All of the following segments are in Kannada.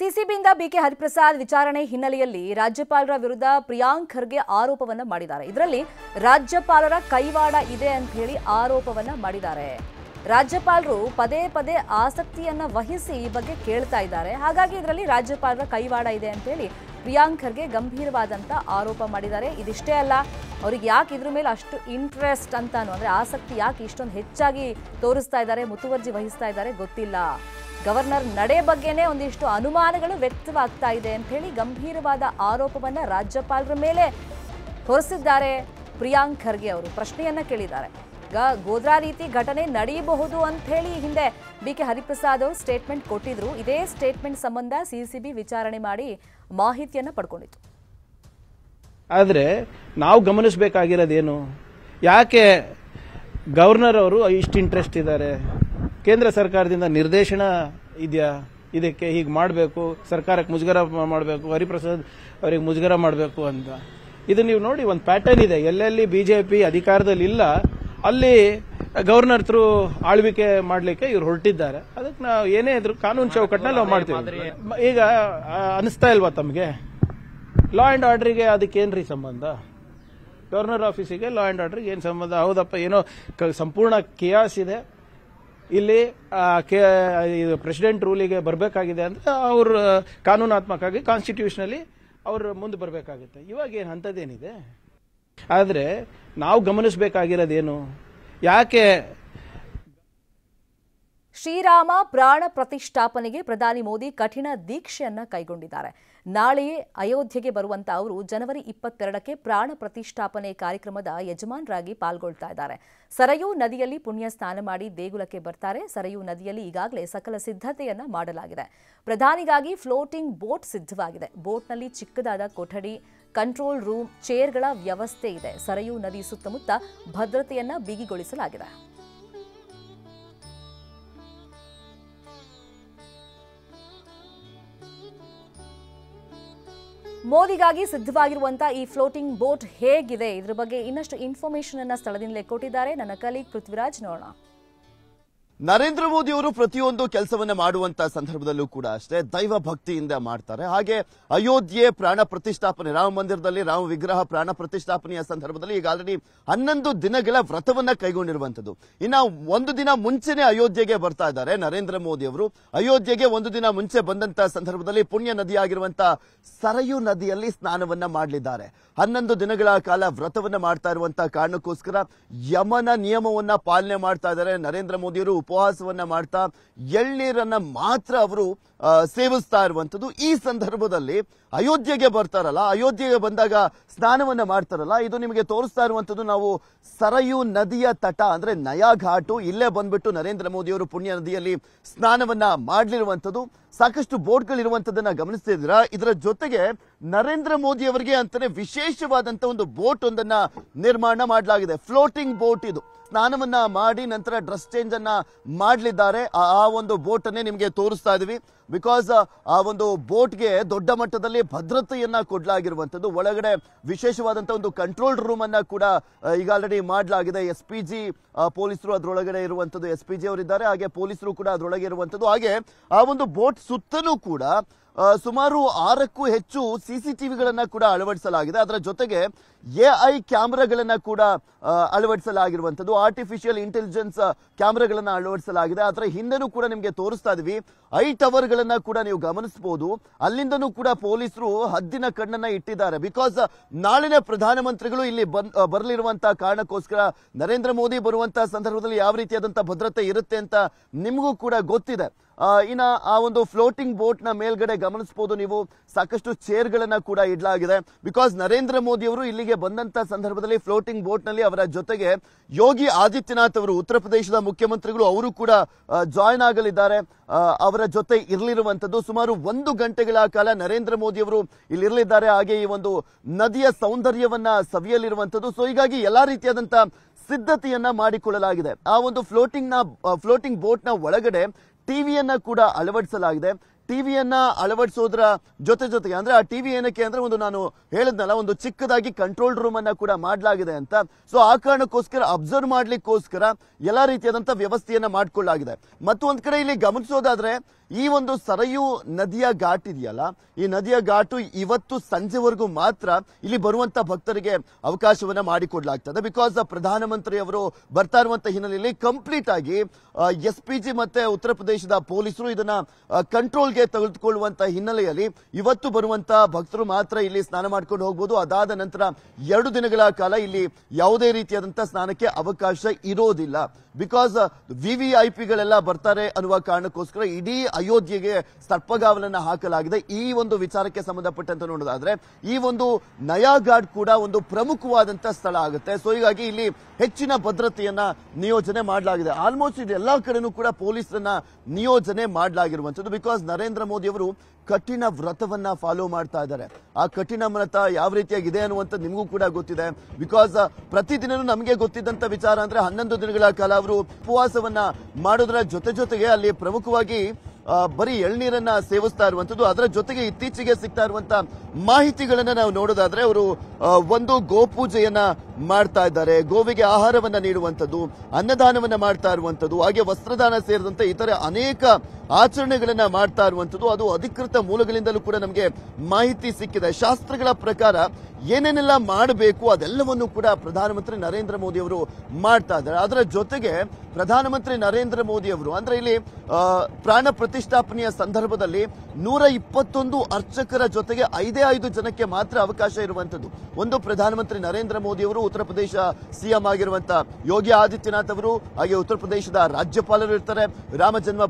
ಸಿಸಿಬಿಯಿಂದ ಬಿಕೆ ಹರಿಪ್ರಸಾದ್ ವಿಚಾರಣೆ ಹಿನ್ನೆಲೆಯಲ್ಲಿ ರಾಜ್ಯಪಾಲರ ವಿರುದ್ಧ ಪ್ರಿಯಾಂಕ್ ಖರ್ಗೆ ಆರೋಪವನ್ನ ಮಾಡಿದ್ದಾರೆ ಇದರಲ್ಲಿ ರಾಜ್ಯಪಾಲರ ಕೈವಾಡ ಇದೆ ಅಂತ ಹೇಳಿ ಆರೋಪವನ್ನ ಮಾಡಿದ್ದಾರೆ ರಾಜ್ಯಪಾಲರು ಪದೇ ಪದೇ ಆಸಕ್ತಿಯನ್ನ ವಹಿಸಿ ಈ ಬಗ್ಗೆ ಕೇಳ್ತಾ ಇದ್ದಾರೆ ಹಾಗಾಗಿ ಇದರಲ್ಲಿ ರಾಜ್ಯಪಾಲರ ಕೈವಾಡ ಇದೆ ಅಂತ ಹೇಳಿ ಪ್ರಿಯಾಂಕ್ ಖರ್ಗೆ ಗಂಭೀರವಾದಂಥ ಆರೋಪ ಮಾಡಿದ್ದಾರೆ ಇದಿಷ್ಟೇ ಅಲ್ಲ ಅವ್ರಿಗೆ ಯಾಕೆ ಇದ್ರ ಮೇಲೆ ಅಷ್ಟು ಇಂಟ್ರೆಸ್ಟ್ ಅಂತಾನು ಅಂದರೆ ಆಸಕ್ತಿ ಯಾಕೆ ಇಷ್ಟೊಂದು ಹೆಚ್ಚಾಗಿ ತೋರಿಸ್ತಾ ಇದ್ದಾರೆ ಮುತುವರ್ಜಿ ವಹಿಸ್ತಾ ಇದ್ದಾರೆ ಗೊತ್ತಿಲ್ಲ ಗವರ್ನರ್ ನಡೆ ಬಗ್ಗೆನೇ ಒಂದಿಷ್ಟು ಅನುಮಾನಗಳು ವ್ಯಕ್ತವಾಗ್ತಾ ಇದೆ ಅಂತ ಹೇಳಿ ಗಂಭೀರವಾದ ಆರೋಪವನ್ನು ರಾಜ್ಯಪಾಲರ ಮೇಲೆ ಹೊರಿಸಿದ್ದಾರೆ ಪ್ರಿಯಾಂಕ್ ಖರ್ಗೆ ಅವರು ಪ್ರಶ್ನೆಯನ್ನ ಕೇಳಿದ್ದಾರೆ ಗೋದ್ರಾ ರೀತಿ ಘಟನೆ ನಡೆಯಬಹುದು ಅಂತ ಹೇಳಿ ಹಿಂದೆ ಬಿ ಕೆ ಹರಿಪ್ರಸಾದ್ ಅವರು ಸ್ಟೇಟ್ಮೆಂಟ್ ಕೊಟ್ಟಿದ್ರು ಇದೇ ಸ್ಟೇಟ್ಮೆಂಟ್ ಸಂಬಂಧ ಸಿಸಿಬಿ ವಿಚಾರಣೆ ಮಾಡಿ ಮಾಹಿತಿಯನ್ನು ಪಡ್ಕೊಂಡಿತ್ತು ಆದರೆ ನಾವು ಗಮನಿಸಬೇಕಾಗಿರೋದೇನು ಯಾಕೆ ಗವರ್ನರ್ ಅವರು ಇಷ್ಟು ಇಂಟ್ರೆಸ್ಟ್ ಇದ್ದಾರೆ ಕೇಂದ್ರ ಸರ್ಕಾರದಿಂದ ನಿರ್ದೇಶನ ಇದೆಯಾ ಇದಕ್ಕೆ ಹೀಗೆ ಮಾಡಬೇಕು ಸರ್ಕಾರಕ್ಕೆ ಮುಜುಗರ ಮಾಡಬೇಕು ಹರಿಪ್ರಸಾದ್ ಅವರಿಗೆ ಮುಜುಗರ ಮಾಡಬೇಕು ಅಂತ ಇದು ನೀವು ನೋಡಿ ಒಂದು ಪ್ಯಾಟರ್ನ್ ಇದೆ ಎಲ್ಲೆಲ್ಲಿ ಬಿಜೆಪಿ ಅಧಿಕಾರದಲ್ಲಿ ಇಲ್ಲ ಅಲ್ಲಿ ಗವರ್ನರ್ ಥ್ರೂ ಆಳ್ವಿಕೆ ಮಾಡಲಿಕ್ಕೆ ಇವ್ರು ಹೊರಟಿದ್ದಾರೆ ಅದಕ್ಕೆ ನಾವು ಏನೇ ಇದ್ರು ಕಾನೂನು ಚೌಕಟ್ಟನಲ್ಲಿ ನಾವು ಮಾಡ್ತೀವಿ ಈಗ ಅನಿಸ್ತಾ ಇಲ್ವಾ ತಮಗೆ ಲಾ ಆ್ಯಂಡ್ ಆರ್ಡ್ರಿಗೆ ಅದಕ್ಕೇನ್ರಿ ಸಂಬಂಧ ಗವರ್ನರ್ ಆಫೀಸಿಗೆ ಲಾ ಆ್ಯಂಡ್ ಆರ್ಡ್ರಿಗೆ ಏನು ಸಂಬಂಧ ಹೌದಪ್ಪ ಏನೋ ಸಂಪೂರ್ಣ ಕಿಯಾಸ್ ಇದೆ ಇಲ್ಲಿ ಇದು ಪ್ರೆಸಿಡೆಂಟ್ ರೂಲಿಗೆ ಬರಬೇಕಾಗಿದೆ ಅಂದರೆ ಅವರು ಕಾನೂನಾತ್ಮಕವಾಗಿ ಕಾನ್ಸ್ಟಿಟ್ಯೂಷನಲ್ಲಿ ಅವರು ಮುಂದೆ ಬರಬೇಕಾಗುತ್ತೆ ಇವಾಗ ಏನು ಅಂಥದ್ದೇನಿದೆ ಆದರೆ ನಾವು ಗಮನಿಸಬೇಕಾಗಿರೋದೇನು ಯಾಕೆ ಶ್ರೀರಾಮ ಪ್ರಾಣ ಪ್ರತಿಷ್ಠಾಪನೆಗೆ ಪ್ರಧಾನಿ ಮೋದಿ ಕಠಿಣ ದೀಕ್ಷೆಯನ್ನ ಕೈಗೊಂಡಿದ್ದಾರೆ ನಾಳೆಯೇ ಅಯೋಧ್ಯೆಗೆ ಬರುವಂತ ಅವರು ಜನವರಿ ಇಪ್ಪತ್ತೆರಡಕ್ಕೆ ಪ್ರಾಣ ಪ್ರತಿಷ್ಠಾಪನೆ ಕಾರ್ಯಕ್ರಮದ ಯಜಮಾನರಾಗಿ ಪಾಲ್ಗೊಳ್ತಾ ಇದ್ದಾರೆ ಸರಯೂ ನದಿಯಲ್ಲಿ ಪುಣ್ಯ ಸ್ನಾನ ಮಾಡಿ ದೇಗುಲಕ್ಕೆ ಬರ್ತಾರೆ ಸರಯೂ ನದಿಯಲ್ಲಿ ಈಗಾಗಲೇ ಸಕಲ ಸಿದ್ಧತೆಯನ್ನ ಮಾಡಲಾಗಿದೆ ಪ್ರಧಾನಿಗಾಗಿ ಫ್ಲೋಟಿಂಗ್ ಬೋಟ್ ಸಿದ್ಧವಾಗಿದೆ ಬೋಟ್ನಲ್ಲಿ ಚಿಕ್ಕದಾದ ಕೊಠಡಿ ಕಂಟ್ರೋಲ್ ರೂಮ್ ಚೇರ್ಗಳ ವ್ಯವಸ್ಥೆ ಇದೆ ಸರಯೂ ನದಿ ಸುತ್ತಮುತ್ತ ಭದ್ರತೆಯನ್ನ ಬಿಗಿಗೊಳಿಸಲಾಗಿದೆ ಮೋದಿಗಾಗಿ ಸಿದ್ಧವಾಗಿರುವಂತಹ ಈ ಫ್ಲೋಟಿಂಗ್ ಬೋಟ್ ಹೇಗಿದೆ ಇದ್ರ ಬಗ್ಗೆ ಇನ್ನಷ್ಟು ಇನ್ಫಾರ್ಮೇಶನ್ ಅನ್ನ ಸ್ಥಳದಿಂದಲೇ ಕೊಟ್ಟಿದ್ದಾರೆ ನನ್ನ ಕಲೀಗ್ ಪೃಥ್ವಿರಾಜ್ ನೋಡೋಣ ನರೇಂದ್ರ ಮೋದಿ ಅವರು ಪ್ರತಿಯೊಂದು ಕೆಲಸವನ್ನ ಮಾಡುವಂತ ಸಂದರ್ಭದಲ್ಲೂ ಕೂಡ ಅಷ್ಟೇ ದೈವ ಭಕ್ತಿಯಿಂದ ಮಾಡ್ತಾರೆ ಹಾಗೆ ಅಯೋಧ್ಯೆ ಪ್ರಾಣ ಪ್ರತಿಷ್ಠಾಪನೆ ರಾಮ ಮಂದಿರದಲ್ಲಿ ರಾಮ ವಿಗ್ರಹ ಪ್ರಾಣ ಪ್ರತಿಷ್ಠಾಪನೆಯ ಸಂದರ್ಭದಲ್ಲಿ ಈಗ ಆಲ್ರೆಡಿ ಹನ್ನೊಂದು ದಿನಗಳ ವ್ರತವನ್ನ ಕೈಗೊಂಡಿರುವಂತದ್ದು ಇನ್ನ ಒಂದು ದಿನ ಮುಂಚೆನೆ ಅಯೋಧ್ಯೆಗೆ ಬರ್ತಾ ಇದ್ದಾರೆ ನರೇಂದ್ರ ಮೋದಿ ಅವರು ಅಯೋಧ್ಯೆಗೆ ಒಂದು ದಿನ ಮುಂಚೆ ಬಂದಂತ ಸಂದರ್ಭದಲ್ಲಿ ಪುಣ್ಯ ನದಿಯಾಗಿರುವಂತಹ ಸರಯು ನದಿಯಲ್ಲಿ ಸ್ನಾನವನ್ನ ಮಾಡಲಿದ್ದಾರೆ ಹನ್ನೊಂದು ದಿನಗಳ ಕಾಲ ವ್ರತವನ್ನ ಮಾಡ್ತಾ ಇರುವಂತಹ ಕಾರಣಕ್ಕೋಸ್ಕರ ಯಮನ ನಿಯಮವನ್ನ ಪಾಲನೆ ಮಾಡ್ತಾ ಇದ್ದಾರೆ ನರೇಂದ್ರ ಮೋದಿಯವರು ಉಪವಾಸವನ್ನ ಮಾಡ್ತಾ ಎಳ್ನೀರನ್ನ ಮಾತ್ರ ಅವರು ಸೇವಿಸ್ತಾ ಇರುವಂಥದ್ದು ಈ ಸಂದರ್ಭದಲ್ಲಿ ಅಯೋಧ್ಯೆಗೆ ಬರ್ತಾರಲ್ಲ ಅಯೋಧ್ಯೆಗೆ ಬಂದಾಗ ಸ್ನಾನವನ್ನ ಮಾಡ್ತಾರಲ್ಲ ಇದು ನಿಮಗೆ ತೋರಿಸ್ತಾ ಇರುವಂಥದ್ದು ನಾವು ಸರಯು ನದಿಯ ತಟ ಅಂದ್ರೆ ನಯಾ ಘಾಟು ಇಲ್ಲೇ ಬಂದ್ಬಿಟ್ಟು ನರೇಂದ್ರ ಮೋದಿ ಅವರು ಪುಣ್ಯ ನದಿಯಲ್ಲಿ ಸ್ನಾನವನ್ನ ಮಾಡಲಿರುವಂಥದ್ದು ಸಾಕಷ್ಟು ಗಳಿರುವಂತದನ್ನ ಗಮನಿಸ್ತಾ ಇದ್ದೀರಾ ಇದರ ಜೊತೆಗೆ ನರೇಂದ್ರ ಮೋದಿ ಅವರಿಗೆ ಅಂತಾನೆ ವಿಶೇಷವಾದಂತ ಒಂದು ಬೋಟ್ ಒಂದನ್ನ ನಿರ್ಮಾಣ ಮಾಡಲಾಗಿದೆ ಫ್ಲೋಟಿಂಗ್ ಬೋಟ್ ಇದು ಸ್ನಾನವನ್ನ ಮಾಡಿ ನಂತರ ಡ್ರೆಸ್ ಚೇಂಜ್ ಅನ್ನ ಮಾಡಲಿದ್ದಾರೆ ಆ ಒಂದು ಬೋಟ್ ಅನ್ನೇ ನಿಮಗೆ ತೋರಿಸ್ತಾ ಇದೀವಿ ಬಿಕಾಸ್ uh, ಆ ಒಂದು ಬೋಟ್ಗೆ ದೊಡ್ಡ ಮಟ್ಟದಲ್ಲಿ ಭದ್ರತೆಯನ್ನ ಕೊಡಲಾಗಿರುವಂಥದ್ದು ಒಳಗಡೆ ವಿಶೇಷವಾದಂತಹ ಒಂದು ಕಂಟ್ರೋಲ್ ರೂಮ್ ಅನ್ನ ಕೂಡ ಈಗ ಆಲ್ರೆಡಿ ಮಾಡಲಾಗಿದೆ ಎಸ್ ಪಿ ಜಿ ಪೊಲೀಸರು ಅದರೊಳಗಡೆ ಇರುವಂತದ್ದು ಎಸ್ ಪಿ ಜಿ ಅವರಿದ್ದಾರೆ ಹಾಗೆ ಪೊಲೀಸರು ಕೂಡ ಅದರೊಳಗೆ ಇರುವಂತದ್ದು ಹಾಗೆ ಆ ಒಂದು ಬೋಟ್ ಸುತ್ತಲೂ ಕೂಡ ಸುಮಾರು ಆರಕ್ಕೂ ಹೆಚ್ಚು ಸಿ ಸಿ ಕೂಡ ಅಳವಡಿಸಲಾಗಿದೆ ಅದರ ಜೊತೆಗೆ ಎ ಐ ಕ್ಯಾಮ್ರಾಗಳನ್ನ ಕೂಡ ಅಳವಡಿಸಲಾಗಿರುವಂತದ್ದು ಆರ್ಟಿಫಿಷಿಯಲ್ ಇಂಟೆಲಿಜೆನ್ಸ್ ಕ್ಯಾಮ್ರಾಗಳನ್ನ ಅಳವಡಿಸಲಾಗಿದೆ ಅದರ ಹಿಂದೆನೂ ಕೂಡ ನಿಮಗೆ ತೋರಿಸ್ತಾ ಇದೀವಿ ಐ ಗಳನ್ನ ಕೂಡ ನೀವು ಗಮನಿಸಬಹುದು ಅಲ್ಲಿಂದನೂ ಕೂಡ ಪೊಲೀಸರು ಹದ್ದಿನ ಕಣ್ಣನ್ನ ಇಟ್ಟಿದ್ದಾರೆ ಬಿಕಾಸ್ ನಾಳಿನ ಪ್ರಧಾನಮಂತ್ರಿಗಳು ಇಲ್ಲಿ ಬರಲಿರುವಂತಹ ಕಾರಣಕ್ಕೋಸ್ಕರ ನರೇಂದ್ರ ಮೋದಿ ಬರುವಂತಹ ಸಂದರ್ಭದಲ್ಲಿ ಯಾವ ರೀತಿಯಾದಂತಹ ಭದ್ರತೆ ಇರುತ್ತೆ ಅಂತ ನಿಮಗೂ ಕೂಡ ಗೊತ್ತಿದೆ ಇನ್ನು ಆ ಒಂದು ಫ್ಲೋಟಿಂಗ್ ಬೋಟ್ ನ ಮೇಲ್ಗಡೆ ಗಮನಿಸಬಹುದು ನೀವು ಸಾಕಷ್ಟು ಚೇರ್ ಗಳನ್ನ ಕೂಡ ಇಡಲಾಗಿದೆ ಬಿಕಾಸ್ ನರೇಂದ್ರ ಮೋದಿ ಅವರು ಇಲ್ಲಿಗೆ ಬಂದಂತ ಸಂದರ್ಭದಲ್ಲಿ ಫ್ಲೋಟಿಂಗ್ ಬೋಟ್ ನಲ್ಲಿ ಅವರ ಜೊತೆಗೆ ಯೋಗಿ ಆದಿತ್ಯನಾಥ್ ಅವರು ಉತ್ತರ ಪ್ರದೇಶದ ಮುಖ್ಯಮಂತ್ರಿಗಳು ಅವರು ಕೂಡ ಜಾಯ್ನ್ ಆಗಲಿದ್ದಾರೆ ಅವರ ಜೊತೆ ಇರಲಿರುವಂತದ್ದು ಸುಮಾರು ಒಂದು ಗಂಟೆಗಳ ಕಾಲ ನರೇಂದ್ರ ಮೋದಿ ಅವರು ಇಲ್ಲಿರಲಿದ್ದಾರೆ ಹಾಗೆ ಈ ಒಂದು ನದಿಯ ಸೌಂದರ್ಯವನ್ನ ಸವಿಯಲಿರುವಂತದ್ದು ಸೊ ಹೀಗಾಗಿ ಎಲ್ಲಾ ರೀತಿಯಾದಂತಹ ಸಿದ್ಧತೆಯನ್ನ ಮಾಡಿಕೊಳ್ಳಲಾಗಿದೆ ಆ ಒಂದು ಫ್ಲೋಟಿಂಗ್ ನ ಫ್ಲೋಟಿಂಗ್ ಬೋಟ್ ನ ಒಳಗಡೆ ಟಿವಿಯನ್ನು ಕೂಡ ಅಳವಡಿಸಲಾಗಿದೆ ಟಿವಿಯನ್ನ ಅಳವಡಿಸೋದ್ರ ಜೊತೆ ಜೊತೆಗೆ ಅಂದ್ರೆ ಆ ಟಿವಿ ಏನಕ್ಕೆ ಅಂದ್ರೆ ಒಂದು ನಾನು ಹೇಳಿದ್ನಲ್ಲ ಒಂದು ಚಿಕ್ಕದಾಗಿ ಕಂಟ್ರೋಲ್ ರೂಮ್ ಅನ್ನ ಕೂಡ ಮಾಡಲಾಗಿದೆ ಅಂತ ಸೊ ಆ ಕಾರಣಕ್ಕೋಸ್ಕರ ಅಬ್ಸರ್ವ್ ಮಾಡ್ಲಿಕ್ಕೋಸ್ಕರ ಎಲ್ಲಾ ರೀತಿಯಾದಂತ ವ್ಯವಸ್ಥೆಯನ್ನ ಮಾಡ್ಕೊಳ್ಳಲಾಗಿದೆ ಮತ್ತು ಒಂದ್ ಕಡೆ ಇಲ್ಲಿ ಗಮನಿಸೋದಾದ್ರೆ ಈ ಒಂದು ಸರಯು ನದಿಯ ಘಾಟ್ ಇದೆಯಲ್ಲ ಈ ನದಿಯ ಘಾಟು ಇವತ್ತು ಸಂಜೆವರೆಗೂ ಮಾತ್ರ ಇಲ್ಲಿ ಬರುವಂತ ಭಕ್ತರಿಗೆ ಅವಕಾಶವನ್ನ ಮಾಡಿಕೊಡ್ಲಾಗ್ತದೆ ಬಿಕಾಸ್ ಪ್ರಧಾನಮಂತ್ರಿ ಅವರು ಬರ್ತಾ ಇರುವಂತಹ ಹಿನ್ನೆಲೆಯಲ್ಲಿ ಕಂಪ್ಲೀಟ್ ಆಗಿ ಎಸ್ ಪಿ ಜಿ ಮತ್ತೆ ಉತ್ತರ ಪ್ರದೇಶದ ಪೊಲೀಸರು ಇದನ್ನ ಕಂಟ್ರೋಲ್ಗೆ ತೆಗೆದುಕೊಳ್ಳುವಂತಹ ಹಿನ್ನೆಲೆಯಲ್ಲಿ ಇವತ್ತು ಬರುವಂತ ಭಕ್ತರು ಮಾತ್ರ ಇಲ್ಲಿ ಸ್ನಾನ ಮಾಡ್ಕೊಂಡು ಹೋಗಬಹುದು ಅದಾದ ನಂತರ ಎರಡು ದಿನಗಳ ಕಾಲ ಇಲ್ಲಿ ಯಾವುದೇ ರೀತಿಯಾದಂತಹ ಸ್ನಾನಕ್ಕೆ ಅವಕಾಶ ಇರೋದಿಲ್ಲ ಬಿಕಾಸ್ ವಿವಿಐಪಿಗಳೆಲ್ಲ ಬರ್ತಾರೆ ಅನ್ನುವ ಕಾರಣಕ್ಕೋಸ್ಕರ ಇಡೀ ಅಯೋಧ್ಯೆಗೆ ಸರ್ಪಗಾವಲನ್ನ ಹಾಕಲಾಗಿದೆ ಈ ಒಂದು ವಿಚಾರಕ್ಕೆ ಸಂಬಂಧಪಟ್ಟಂತೆ ನೋಡೋದಾದ್ರೆ ಈ ಒಂದು ನಯಾ ಕೂಡ ಒಂದು ಪ್ರಮುಖವಾದಂತಹ ಸ್ಥಳ ಆಗುತ್ತೆ ಸೊ ಹೀಗಾಗಿ ಇಲ್ಲಿ ಹೆಚ್ಚಿನ ಭದ್ರತೆಯನ್ನ ನಿಯೋಜನೆ ಮಾಡಲಾಗಿದೆ ಆಲ್ಮೋಸ್ಟ್ ಇದು ಎಲ್ಲಾ ಕಡೆನೂ ಕೂಡ ಪೊಲೀಸರನ್ನ ನಿಯೋಜನೆ ಮಾಡಲಾಗಿರುವಂತದ್ದು ಬಿಕಾಸ್ ನರೇಂದ್ರ ಮೋದಿ ಅವರು ಕಠಿಣ ವ್ರತವನ್ನ ಫಾಲೋ ಮಾಡ್ತಾ ಇದ್ದಾರೆ ಆ ಕಠಿಣ ವ್ರತ ಯಾವ ರೀತಿಯಾಗಿದೆ ಅನ್ನುವಂಥ ನಿಮಗೂ ಕೂಡ ಗೊತ್ತಿದೆ ಬಿಕಾಸ್ ಪ್ರತಿದಿನವೂ ನಮಗೆ ಗೊತ್ತಿದ್ದಂತ ವಿಚಾರ ಅಂದ್ರೆ ಹನ್ನೊಂದು ದಿನಗಳ ಕಾಲ ಅವರು ಉಪವಾಸವನ್ನ ಮಾಡೋದರ ಜೊತೆ ಜೊತೆಗೆ ಅಲ್ಲಿ ಪ್ರಮುಖವಾಗಿ ಬರೀ ಎಳ್ನೀರನ್ನ ಸೇವಿಸ್ತಾ ಇರುವಂತದ್ದು ಅದರ ಜೊತೆಗೆ ಇತ್ತೀಚೆಗೆ ಸಿಗ್ತಾ ಇರುವಂತ ಮಾಹಿತಿಗಳನ್ನ ನಾವು ನೋಡೋದಾದ್ರೆ ಅವರು ಒಂದು ಗೋಪೂಜೆಯನ್ನ ಮಾಡ್ತಾ ಇದ್ದಾರೆ ಗೋವಿಗೆ ಆಹಾರವನ್ನ ನೀಡುವಂಥದ್ದು ಅನ್ನದಾನವನ್ನ ಮಾಡ್ತಾ ಇರುವಂಥದ್ದು ಹಾಗೆ ವಸ್ತ್ರದಾನ ಸೇರಿದಂತೆ ಇತರ ಅನೇಕ ಆಚರಣೆಗಳನ್ನ ಮಾಡ್ತಾ ಇರುವಂಥದ್ದು ಅದು ಅಧಿಕೃತ ಮೂಲಗಳಿಂದಲೂ ಕೂಡ ನಮಗೆ ಮಾಹಿತಿ ಸಿಕ್ಕಿದೆ ಶಾಸ್ತ್ರಗಳ ಪ್ರಕಾರ ಏನೇನೆಲ್ಲ ಮಾಡಬೇಕು ಅದೆಲ್ಲವನ್ನು ಕೂಡ ಪ್ರಧಾನಮಂತ್ರಿ ನರೇಂದ್ರ ಮೋದಿ ಅವರು ಮಾಡ್ತಾ ಇದ್ದಾರೆ ಅದರ ಜೊತೆಗೆ ಪ್ರಧಾನಮಂತ್ರಿ ನರೇಂದ್ರ ಮೋದಿ ಅವರು ಅಂದ್ರೆ ಇಲ್ಲಿ ಪ್ರಾಣ ಪ್ರತಿಷ್ಠಾಪನೆಯ ಸಂದರ್ಭದಲ್ಲಿ ನೂರ ಇಪ್ಪತ್ತೊಂದು ಅರ್ಚಕರ ಜೊತೆಗೆ ಐದೇ ಐದು ಜನಕ್ಕೆ ಮಾತ್ರ ಅವಕಾಶ ಇರುವಂತದ್ದು ಒಂದು ಪ್ರಧಾನಮಂತ್ರಿ ನರೇಂದ್ರ ಮೋದಿ ಅವರು ಉತ್ತರ ಪ್ರದೇಶ ಸಿಎಂ ಆಗಿರುವಂತಹ ಯೋಗಿ ಆದಿತ್ಯನಾಥ್ ಅವರು ಹಾಗೆ ಉತ್ತರ ಪ್ರದೇಶದ ರಾಜ್ಯಪಾಲರು ಇರ್ತಾರೆ ರಾಮ ಜನ್ಮ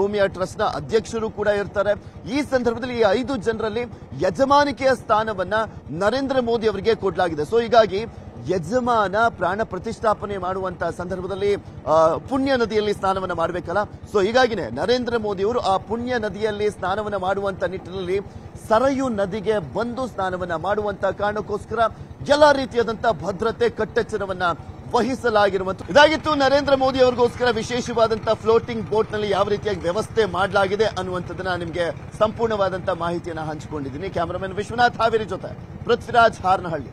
ಭೂಮಿಯ ಟ್ರಸ್ಟ್ ನ ಅಧ್ಯಕ್ಷರು ಕೂಡ ಇರ್ತಾರೆ ಈ ಸಂದರ್ಭದಲ್ಲಿ ಈ ಐದು ಜನರಲ್ಲಿ ಯಜಮಾನಿಕೆಯ ಸ್ಥಾನವನ್ನ ನರೇಂದ್ರ ಮೋದಿ ಅವರಿಗೆ ಕೊಡಲಾಗಿದೆ ಸೊ ಹೀಗಾಗಿ ಯಜಮಾನ ಪ್ರಾಣ ಪ್ರತಿಷ್ಠಾಪನೆ ಮಾಡುವಂತ ಸಂದರ್ಭದಲ್ಲಿ ಪುಣ್ಯ ನದಿಯಲ್ಲಿ ಸ್ನಾನವನ್ನ ಮಾಡಬೇಕಲ್ಲ ಸೊ ಹೀಗಾಗಿನೇ ನರೇಂದ್ರ ಮೋದಿಯವರು ಆ ಪುಣ್ಯ ನದಿಯಲ್ಲಿ ಸ್ನಾನವನ್ನು ಮಾಡುವಂತ ನಿಟ್ಟಿನಲ್ಲಿ ಸರಯು ನದಿಗೆ ಬಂದು ಸ್ನಾನವನ್ನ ಮಾಡುವಂತ ಕಾರಣಕ್ಕೋಸ್ಕರ ಎಲ್ಲ ರೀತಿಯಾದಂತಹ ಭದ್ರತೆ ಕಟ್ಟೆಚ್ಚರವನ್ನ ವಹಿಸಲಾಗಿರುವಂತ ಇದಾಗಿತ್ತು ನರೇಂದ್ರ ಮೋದಿ ಅವರಿಗೋಸ್ಕರ ವಿಶೇಷವಾದಂತಹ ಫ್ಲೋಟಿಂಗ್ ಬೋಟ್ ನಲ್ಲಿ ಯಾವ ರೀತಿಯಾಗಿ ವ್ಯವಸ್ಥೆ ಮಾಡಲಾಗಿದೆ ಅನ್ನುವಂಥದ್ದನ್ನ ನಿಮಗೆ ಸಂಪೂರ್ಣವಾದಂತಹ ಮಾಹಿತಿಯನ್ನು ಹಂಚಿಕೊಂಡಿದ್ದೀನಿ ಕ್ಯಾಮರಾಮನ್ ವಿಶ್ವನಾಥ್ ಹಾವೇರಿ ಜೊತೆ ಪೃಥ್ವಿರಾಜ್ ಹಾರ್ನಹಳ್ಳಿ